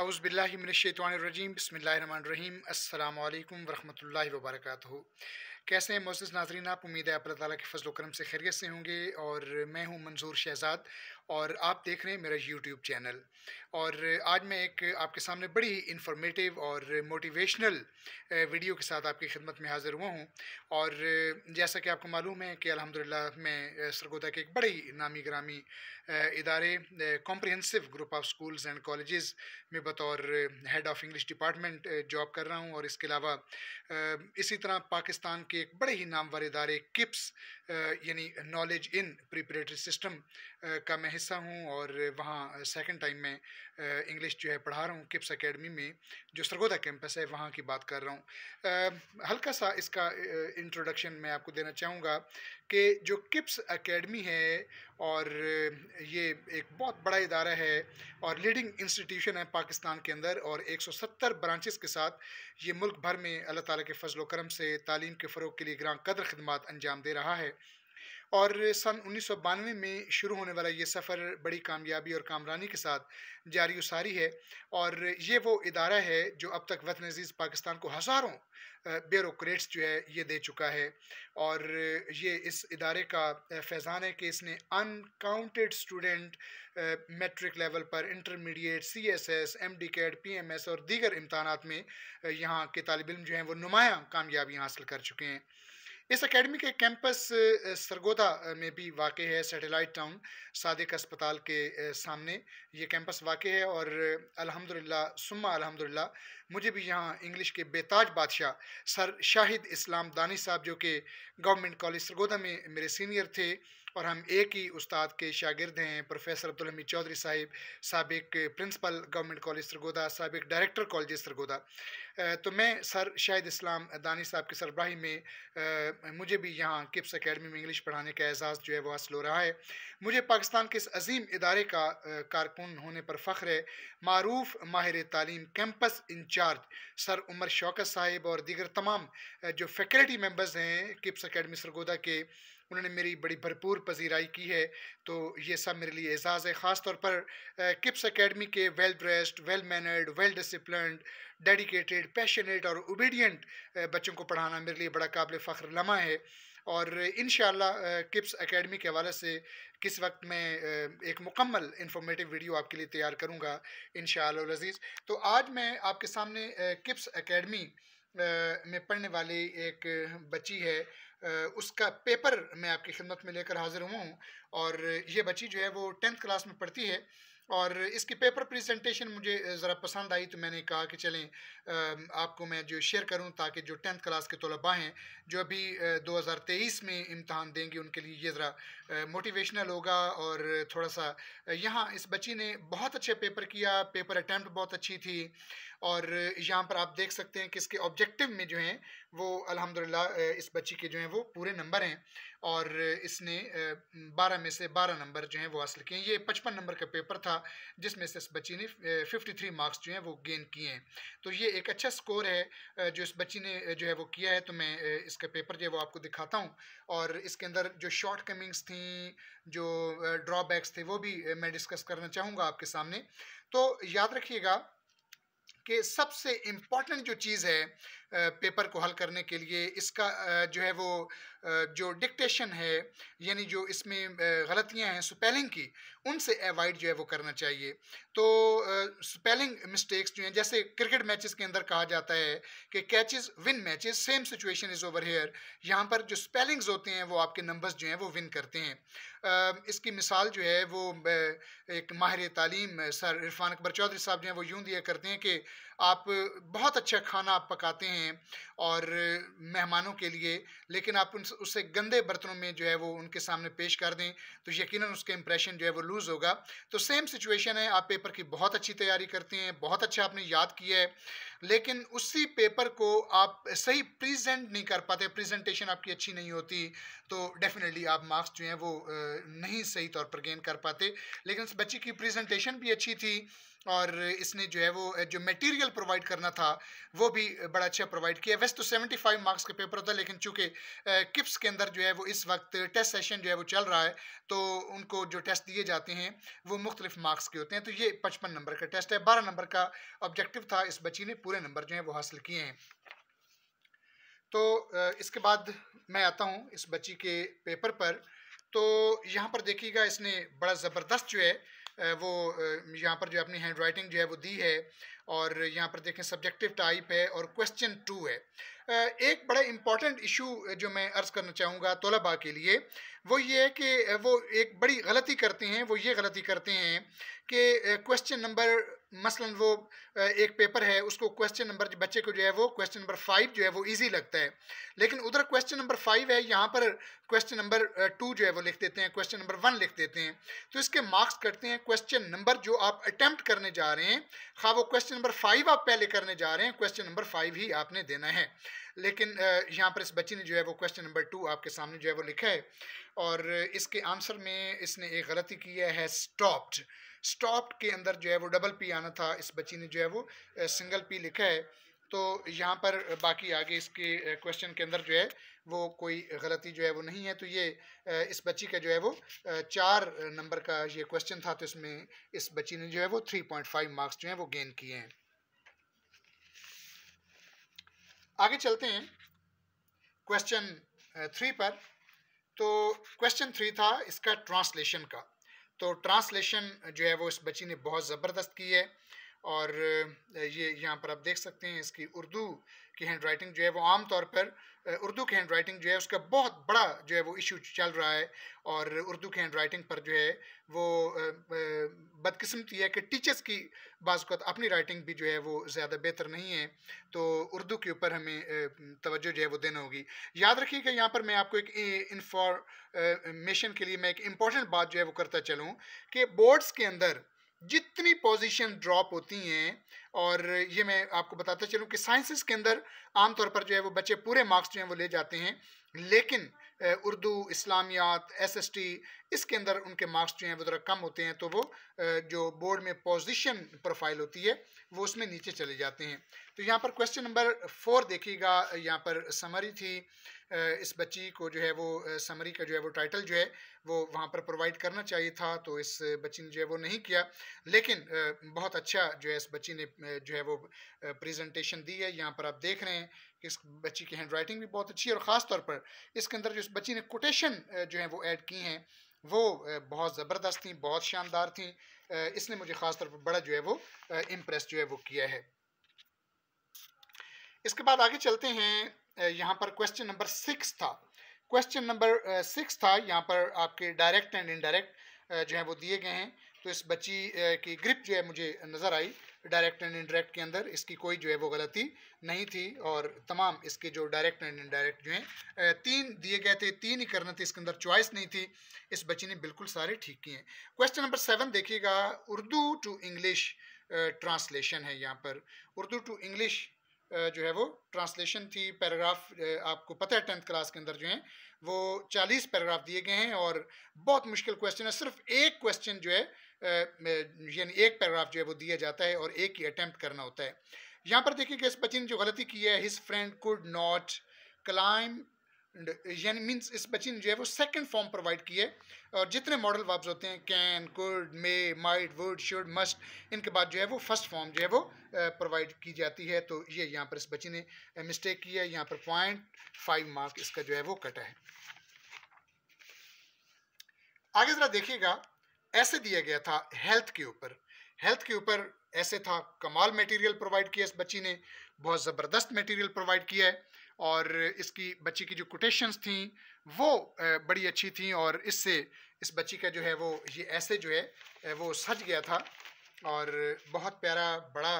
अज़बिल्लाशतवानरजीम बसमीम अल्लाम वरम वबरक कैसे हैं मोज़ नाजरीन आप उम्मीद है अल्लाह ताली के फजल करम से खैरियत से होंगे और मैं हूँ मंजूर शहजाद और आप देख रहे हैं मेरा यूट्यूब चैनल और आज मैं एक आपके सामने बड़ी ही इन्फॉर्मेटिव और मोटिवेशनल वीडियो के साथ आपकी खिदमत में हाज़िर हुआ हूँ और जैसा कि आपको मालूम है कि अल्हम्दुलिल्लाह मैं सरगोदा के एक बड़े नामी ग्रामी इदारे comprehensive group of schools and colleges में बतौर head of English department job कर रहा हूँ और इसके अलावा इसी तरह पाकिस्तान के एक बड़े ही नामवर इदारे किप्स यानी नॉलेज इन प्रिपरेटरी सिस्टम का मैं हिस्सा हूँ और वहाँ सेकंड टाइम में इंग्लिश जो है पढ़ा रहा हूँ किप्स एकेडमी में जो सरगोदा कैंपस है वहाँ की बात कर रहा हूँ हल्का सा इसका इंट्रोडक्शन मैं आपको देना चाहूँगा कि जो किप्स एकेडमी है और ये एक बहुत बड़ा इदारा है और लीडिंग इंस्टीट्यूशन है पाकिस्तान के अंदर और सत्तर ब्रांचेस के साथ ये मुल्क भर में अल्लाह ताली के फजलोक्रम करम से तालीम के फ़रोग के लिए ग्रां कदर खदमात अंजाम दे रहा है और सन उन्नीस में शुरू होने वाला ये सफ़र बड़ी कामयाबी और कामरानी के साथ जारी उसारी है और ये वो इदारा है जो अब तक वतन अजीज़ पाकिस्तान को हज़ारों ब्यूरोट्स जो है ये दे चुका है और ये इस इदारे का फैज़ान है कि इसने अनकाउंटेड स्टूडेंट मेट्रिक लेवल पर intermediate C S S M D CAT P M S और दीगर इम्तहान में यहाँ के तालब इम जो हैं वो नुमाया कामयाबी हासिल कर चुके हैं इस एकेडमी के कैंपस सरगोदा में भी वाक़ है सैटेलाइट टाउन सादिक अस्पताल के सामने ये कैंपस वाक़ है और अल्हम्दुलिल्लाह सुम्मा अल्हम्दुलिल्लाह मुझे भी यहाँ इंग्लिश के बेताज बादशाह सर शाहिद इस्लाम दानी साहब जो कि गवर्नमेंट कॉलेज सरगोदा में मेरे सीनियर थे और हम एक ही उस्ताद के शागिर्द हैं प्रोफेसर अब्दुल हमीद चौधरी साहिब सबक प्रिंसिपल गवर्नमेंट कॉलेज सरगोदा सबक डायरेक्टर कॉलेज सरगोदा तो मैं सर शाहिद इस्लाम दानी साहब की सरबराही में मुझे भी यहाँ किप्स अकेडमी में इंग्लिश पढ़ाने का एजाज़ जो है वो हासिल हो रहा है मुझे पाकिस्तान के इस अजीम इदारे का कारकुन होने पर फ़ख्र है मरूफ माहिर तालीम campus incharge sir Umar Shaukat साहिब और दीगर तमाम जो फैकल्टी मेम्बर्स हैं किप्स अकेडमी सरगोदा के उन्होंने मेरी बड़ी भरपूर पजीराई की है तो ये सब मेरे लिए एजाज़ है ख़ास तौर पर किप्स एकेडमी के well dressed well mannered well disciplined dedicated passionate और ओबीडियंट बच्चों को पढ़ाना मेरे लिए बड़ा काबिल फ़ख्र लम्हा है और इन किप्स एकेडमी के हवाले से किस वक्त मैं एक मुकम्मल इंफॉर्मेटिव वीडियो आपके लिए तैयार करूँगा इन शजीज़ तो आज मैं आपके सामने किप्स एकेडमी में पढ़ने वाली एक बच्ची है उसका पेपर मैं आपकी खिदमत में लेकर हाज़िर हुआ हूँ और ये बच्ची जो है वो टेंथ क्लास में पढ़ती है और इसकी पेपर प्रेजेंटेशन मुझे ज़रा पसंद आई तो मैंने कहा कि चलें आपको मैं जो शेयर करूं ताकि जो टेंथ क्लास के तलबा हैं जो अभी 2023 में इम्तहान देंगे उनके लिए ये ज़रा मोटिवेशनल होगा और थोड़ा सा यहाँ इस बच्ची ने बहुत अच्छे पेपर किया पेपर अटैम्प्ट बहुत अच्छी थी और यहाँ पर आप देख सकते हैं कि इसके ऑब्जेक्टिव में जो हैं वो अल्हम्दुलिल्लाह इस बच्ची के जो हैं वो पूरे नंबर हैं और इसने 12 में से 12 नंबर जो हैं वो हासिल किए हैं ये 55 नंबर का पेपर था जिसमें से इस बच्ची ने 53 मार्क्स जो हैं वो गेन किए हैं तो ये एक अच्छा स्कोर है जो इस बच्ची ने जो है वो किया है तो मैं इसका पेपर जो है वो आपको दिखाता हूँ और इसके अंदर जो शॉर्ट कमिंग्स थी जो ड्रॉबैक्स थे वो भी मैं डिस्कस करना चाहूँगा आपके सामने तो याद रखिएगा कि सबसे इम्पॉर्टेंट जो चीज़ है पेपर को हल करने के लिए इसका जो है वो जो डिक्टेशन है यानी जो इसमें गलतियां हैं स्पेलिंग की उनसे अवॉइड जो है वो करना चाहिए तो स्पेलिंग मिस्टेक्स जो हैं जैसे क्रिकेट मैचेस के अंदर कहा जाता है कि catches win matches same situation is over here यहाँ पर जो स्पेलिंग्स होते हैं वो आपके नंबर्स जो हैं वो विन करते हैं इसकी मिसाल जो है वो एक माहिर तालीम सर इरफान अकबर चौधरी साहब जो हैं वो यूँ दिया करते हैं कि आप बहुत अच्छा खाना आप पकाते हैं और मेहमानों के लिए लेकिन आप उन उससे गंदे बर्तनों में जो है वो उनके सामने पेश कर दें तो यकीन उसका इंप्रेशन जो है वो लूज़ होगा तो सेम सिचुएशन है आप पेपर की बहुत अच्छी तैयारी करते हैं बहुत अच्छा आपने याद किया है लेकिन उसी पेपर को आप सही प्रेजेंट नहीं कर पाते प्रेजेंटेशन आपकी अच्छी नहीं होती तो डेफिनेटली आप मार्क्स जो हैं वो नहीं सही तौर पर गेन कर पाते लेकिन उस बच्ची की प्रेजेंटेशन भी अच्छी थी और इसने जो है वो जो मटेरियल प्रोवाइड करना था वो भी बड़ा अच्छा प्रोवाइड किया वैसे तो 75 मार्क्स का पेपर होता है लेकिन चूंकि किप्स के अंदर जो है वो इस वक्त टेस्ट सेशन जो है वो चल रहा है तो उनको जो टेस्ट दिए जाते हैं वो मुख्तलिफ मार्क्स के होते हैं तो ये पचपन नंबर का टेस्ट है बारह नंबर का ऑब्जेक्टिव था इस बच्ची ने पूरे नंबर जो है वो हासिल किए हैं तो इसके बाद मैं आता हूँ इस बच्ची के पेपर पर तो यहाँ पर देखिएगा इसने बड़ा ज़बरदस्त जो है वो यहाँ पर जो अपनी हैंड राइटिंग जो है वो दी है और यहाँ पर देखें सब्जेक्टिव टाइप है और क्वेश्चन टू है एक बड़ा इम्पॉर्टेंट इशू जो मैं अर्ज़ करना चाहूँगा तलबा के लिए वो ये है कि वो एक बड़ी गलती करते हैं वो ये गलती करते हैं कि क्वेश्चन नंबर मसलन वो एक पेपर है उसको क्वेश्चन नंबर बच्चे को जो है वो क्वेश्चन नंबर फाइव जो है वो इजी लगता है लेकिन उधर क्वेश्चन नंबर फाइव है यहाँ पर क्वेश्चन नंबर टू जो है वो लिख देते हैं क्वेश्चन नंबर वन लिख देते हैं तो इसके मार्क्स कटते हैं क्वेश्चन नंबर जो आप अटैम्प्ट करने जा रहे हैं खा वो क्वेश्चन नंबर फाइव आप पहले करने जा रहे हैं क्वेश्चन नंबर फाइव ही आपने देना है लेकिन यहाँ पर इस बच्चे ने जो है वो क्वेश्चन नंबर टू आपके सामने जो है वो लिखा है और इसके आंसर में इसने एक गलती की है स्टॉप्ड स्टॉप्ड के अंदर जो है वो डबल पी आना था इस बच्ची ने जो है वो सिंगल पी लिखा है तो यहाँ पर बाकी आगे इसके क्वेश्चन के अंदर जो है वो कोई गलती जो है वो नहीं है तो ये इस बच्ची का जो है वो चार नंबर का ये क्वेश्चन था तो इसमें इस बच्ची ने जो है वो थ्री पॉइंट फाइव मार्क्स जो है वो गेन किए हैं आगे चलते हैं क्वेश्चन थ्री पर तो क्वेश्चन थ्री था इसका ट्रांसलेशन का तो ट्रांसलेशन जो है वो इस बच्ची ने बहुत ज़बरदस्त की है और ये यहाँ पर आप देख सकते हैं इसकी उर्दू की हैंड राइटिंग जो है वो आम तौर पर उर्दू की हैंड राइटिंग जो है उसका बहुत बड़ा जो है वो इशू चल रहा है और उर्दू की हैंड राइटिंग पर जो है वो बदकिस्मती है कि टीचर्स की बाज़त अपनी राइटिंग भी जो है वो ज़्यादा बेहतर नहीं है तो उर्दू के ऊपर हमें तोज्जो जो है वो देना होगी याद रखिएगा यहाँ पर मैं आपको एक इंफॉर्मेशन के लिए मैं एक इम्पॉर्टेंट बात जो है वो करता चलूँ कि बोर्ड्स के अंदर जितनी पोजीशन ड्रॉप होती हैं और ये मैं आपको बताता चलूँ कि साइंसेस के अंदर आमतौर पर जो है वो बच्चे पूरे मार्क्स जो हैं वो ले जाते हैं लेकिन उर्दू इस्लामियात एसएसटी इसके अंदर उनके मार्क्स जो हैं वो ज़रा कम होते हैं तो वो जो बोर्ड में पोजीशन प्रोफाइल होती है वो उसमें नीचे चले जाते हैं तो यहाँ पर क्वेश्चन नंबर फोर देखिएगा यहाँ पर समरी थी इस बच्ची को जो है वो समरी का जो है वो टाइटल जो है वो वहाँ पर प्रोवाइड करना चाहिए था तो इस बच्ची ने जो है वो नहीं किया लेकिन बहुत अच्छा जो है इस बच्ची ने जो है वो प्रेजेंटेशन दी है यहाँ पर आप देख रहे हैं कि इस बच्ची की हैंड राइटिंग भी बहुत अच्छी है और ख़ास तौर पर इसके अंदर जो इस बच्ची ने कोटेशन जो है वो ऐड की हैं वो बहुत ज़बरदस्त थी बहुत शानदार थी इसने मुझे ख़ास तौर पर बड़ा जो है वो इम्प्रेस जो है वो किया है इसके बाद आगे चलते हैं यहाँ पर क्वेश्चन नंबर सिक्स था क्वेश्चन नंबर सिक्स था यहाँ पर आपके डायरेक्ट एंड इनडायरेक्ट जो है वो दिए गए हैं तो इस बच्ची की ग्रिप जो है मुझे नज़र आई डायरेक्ट एंड इनडायरेक्ट के अंदर इसकी कोई जो है वो गलती नहीं थी और तमाम इसके जो डायरेक्ट एंड इनडायरेक्ट जो हैं तीन दिए गए थे तीन ही करना थे इसके अंदर चॉइस नहीं थी इस बच्ची ने बिल्कुल सारे ठीक किए क्वेश्चन नंबर सेवन देखिएगा उर्दू टू इंग्लिश ट्रांसलेशन है यहाँ पर उर्दू टू इंग्लिश जो है वो ट्रांसलेशन थी पैराग्राफ आपको पता है टेंथ क्लास के अंदर जो है वो चालीस पैराग्राफ दिए गए हैं और बहुत मुश्किल क्वेश्चन है सिर्फ एक क्वेश्चन जो है यानी एक पैराग्राफ जो है वो दिया जाता है और एक ही अटैम्प्ट करना होता है यहाँ पर देखिए कि इस बच्चे ने जो गलती की है his friend could not climb Uh, यानी मीन्स इस बच्ची ने जो है वो सेकंड फॉर्म प्रोवाइड की है और जितने मॉडल वर्ब्स होते हैं can could may might would should must इनके बाद जो है वो फर्स्ट फॉर्म जो है वो प्रोवाइड uh, की जाती है तो ये यहाँ पर इस बच्ची ने मिस्टेक uh, की है यहाँ पर पॉइंट फाइव मार्क इसका जो है वो कटा है आगे ज़रा देखिएगा ऐसे दिया गया था हेल्थ के ऊपर हेल्थ के ऊपर ऐसे था कमाल मटेरियल प्रोवाइड किया इस बच्ची ने बहुत ज़बरदस्त मटेरियल प्रोवाइड किया है और इसकी बच्ची की जो कोटेशंस थी वो बड़ी अच्छी थी और इससे इस बच्ची का जो है वो ये ऐसे जो है वो सज गया था और बहुत प्यारा बड़ा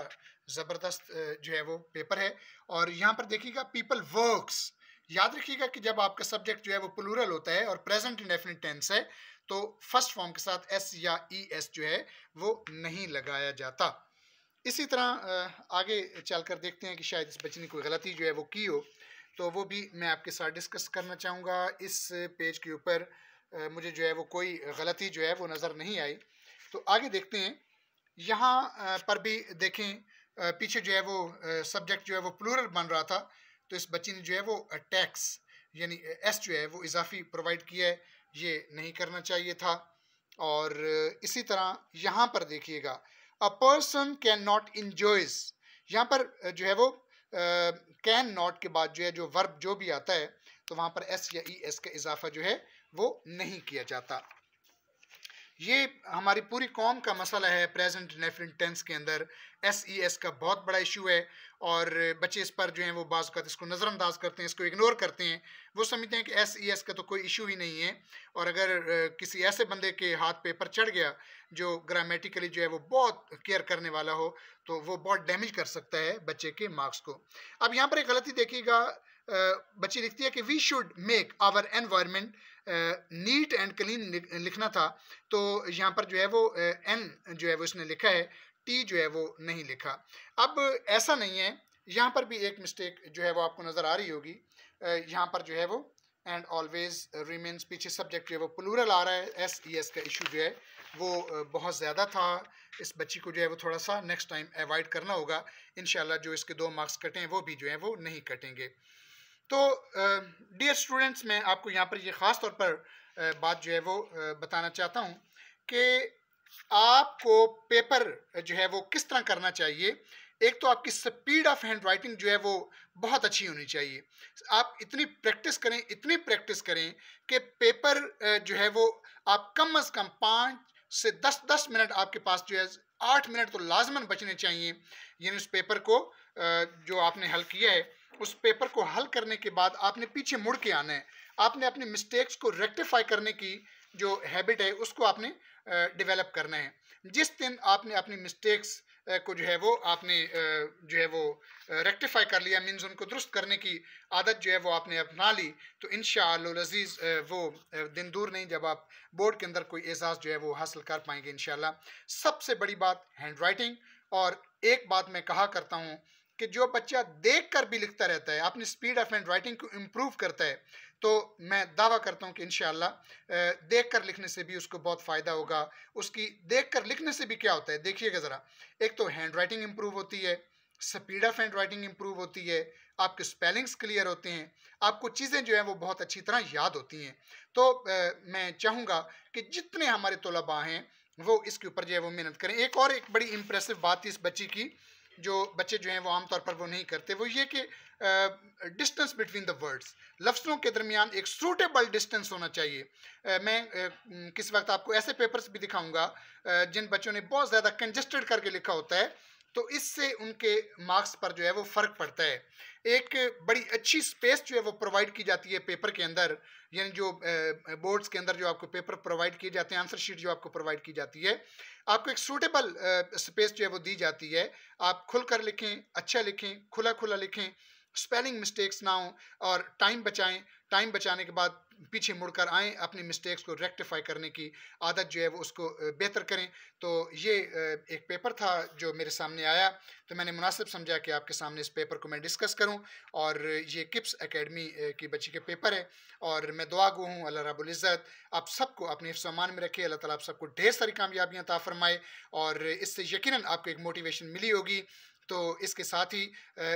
ज़बरदस्त जो है वो पेपर है और यहाँ पर देखिएगा पीपल वर्क्स याद रखिएगा कि जब आपका सब्जेक्ट जो है वो प्लूरल होता है और प्रेजेंट इंडेफिनिट टेंस है तो फर्स्ट फॉर्म के साथ एस या ई e एस जो है वो नहीं लगाया जाता इसी तरह आगे चल कर देखते हैं कि शायद इस बच्चे ने कोई गलती जो है वो की हो तो वो भी मैं आपके साथ डिस्कस करना चाहूँगा इस पेज के ऊपर मुझे जो है वो कोई गलती जो है वो नज़र नहीं आई तो आगे देखते हैं यहाँ पर भी देखें पीछे जो है वो सब्जेक्ट जो है वो प्लूरल बन रहा था तो इस बच्ची ने जो है वो टैक्स यानी एस जो है वो इजाफी प्रोवाइड किया है ये नहीं करना चाहिए था और इसी तरह यहाँ पर देखिएगा a person can not enjoys यहाँ पर जो है वो कैन uh, नॉट के बाद जो है जो वर्ब जो भी आता है तो वहाँ पर एस या ई e एस का इजाफा जो है वो नहीं किया जाता ये हमारी पूरी कॉम का मसला है प्रेजेंट नेफरिन टेंस के अंदर एस ई एस का बहुत बड़ा इशू है और बच्चे इस पर जो है वो बाज़ात इसको नज़रअंदाज करते हैं इसको इग्नोर करते हैं वो समझते हैं कि एस ई एस का तो कोई इशू ही नहीं है और अगर किसी ऐसे बंदे के हाथ पेपर चढ़ गया जो ग्रामेटिकली जो है वो बहुत केयर करने वाला हो तो वो बहुत डैमेज कर सकता है बच्चे के मार्क्स को अब यहाँ पर एक गलती देखिएगा बच्ची लिखती है कि we should make our environment neat and clean लिखना था तो यहाँ पर जो है वो एन जो है वो इसने लिखा है टी जो है वो नहीं लिखा अब ऐसा नहीं है यहाँ पर भी एक मिस्टेक जो है वो आपको नज़र आ रही होगी यहाँ पर जो है वो एंड ऑलवेज रिमेन्स पीछे सब्जेक्ट जो है वो प्लूरल आ रहा है एस ई एस का इशू जो है वो बहुत ज़्यादा था इस बच्ची को जो है वो थोड़ा सा नेक्स्ट टाइम अवॉइड करना होगा इन जो इसके दो मार्क्स कटें वो भी जो है वो नहीं कटेंगे तो डियर स्टूडेंट्स मैं आपको यहाँ पर ये ख़ास तौर पर बात जो है वो बताना चाहता हूँ कि आपको पेपर जो है वो किस तरह करना चाहिए एक तो आपकी स्पीड ऑफ हैंड राइटिंग जो है वो बहुत अच्छी होनी चाहिए आप इतनी प्रैक्टिस करें इतनी प्रैक्टिस करें कि पेपर जो है वो आप कम अज़ कम पाँच से दस दस मिनट आपके पास जो है आठ मिनट तो लाजमन बचने चाहिए यानी उस पेपर को जो आपने हल किया है उस पेपर को हल करने के बाद आपने पीछे मुड़ के आना है आपने अपने मिस्टेक्स को रेक्टिफाई करने की जो हैबिट है उसको आपने डेवलप करना है जिस दिन आपने अपनी मिस्टेक्स को जो है वो आपने जो है वो रेक्टिफाई कर लिया मीन्स उनको दुरुस्त करने की आदत जो है वो आपने अपना ली तो इन शजीज़ वो दिन दूर नहीं जब आप बोर्ड के अंदर कोई एजाज़ जो है वो हासिल कर पाएंगे इन सबसे बड़ी बात हैंड राइटिंग और एक बात मैं कहा करता हूँ कि जो बच्चा देख कर भी लिखता रहता है अपनी स्पीड ऑफ एंड राइटिंग को इम्प्रूव करता है तो मैं दावा करता हूँ कि इन देख कर लिखने से भी उसको बहुत फ़ायदा होगा उसकी देख कर लिखने से भी क्या होता है देखिएगा ज़रा एक तो हैंड राइटिंग इम्प्रूव होती है speed of handwriting improve होती है आपके स्पेलिंग्स क्लियर होते हैं आपको चीज़ें जो हैं वो बहुत अच्छी तरह याद होती हैं तो आ, मैं चाहूँगा कि जितने हमारे तलबा हैं वो इसके ऊपर जो है वो मेहनत करें एक और एक बड़ी इम्प्रेसिव बात थी इस बच्ची की जो बच्चे जो हैं वो आमतौर पर वो नहीं करते वो ये कि डिस्टेंस बिटवीन द वर्ड्स लफ्ज़ों के दरमियान एक सूटेबल डिस्टेंस होना चाहिए आ, मैं आ, किस वक्त आपको ऐसे पेपर्स भी दिखाऊंगा जिन बच्चों ने बहुत ज़्यादा कंजस्टेड करके लिखा होता है तो इससे उनके मार्क्स पर जो है वो फ़र्क पड़ता है एक बड़ी अच्छी स्पेस जो है वो प्रोवाइड की जाती है पेपर के अंदर यानी जो बोर्ड्स के अंदर जो आपको पेपर प्रोवाइड किए जाते हैं आंसर शीट जो आपको प्रोवाइड की जाती है आपको एक सूटेबल स्पेस uh, जो है वो दी जाती है आप खुल कर लिखें अच्छा लिखें खुला खुला लिखें स्पेलिंग मिस्टेक्स ना हो और टाइम बचाएं टाइम बचाने के बाद पीछे मुड़कर आएँ अपनी मिस्टेक्स को रेक्टिफाई करने की आदत जो है वो उसको बेहतर करें तो ये एक पेपर था जो मेरे सामने आया तो मैंने मुनासिब समझा कि आपके सामने इस पेपर को मैं डिस्कस करूं और ये किप्स एकेडमी की बच्ची के पेपर है और मैं दुआ गु हूँ अल्लाह रबुल्ज़त आप सबको अपने सामान में रखे अल्लाह ताला आप सबको ढेर सारी कामयाबियाँ ता फरमाए और इससे यकीन आपको एक मोटिवेशन मिली होगी तो इसके साथ ही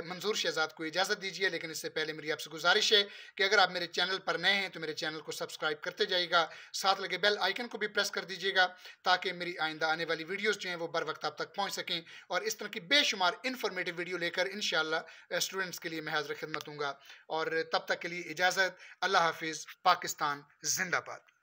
मंजूर शहजाद को इजाज़त दीजिए लेकिन इससे पहले मेरी आपसे गुजारिश है कि अगर आप मेरे चैनल पर नए हैं तो मेरे चैनल को सब्सक्राइब करते जाइएगा साथ लगे बेल आइकन को भी प्रेस कर दीजिएगा ताकि मेरी आइंदा आने वाली वीडियोज़ जो हैं वो बर वक्त आप तक पहुँच सकें और इस तरह की बेशुमार इन्फॉर्मेटिव वीडियो लेकर इन स्टूडेंट्स के लिए मैं हाजिर खिदमत हूँ और तब तक के लिए इजाज़त अल्लाह हाफिज़ पाकिस्तान जिंदाबाद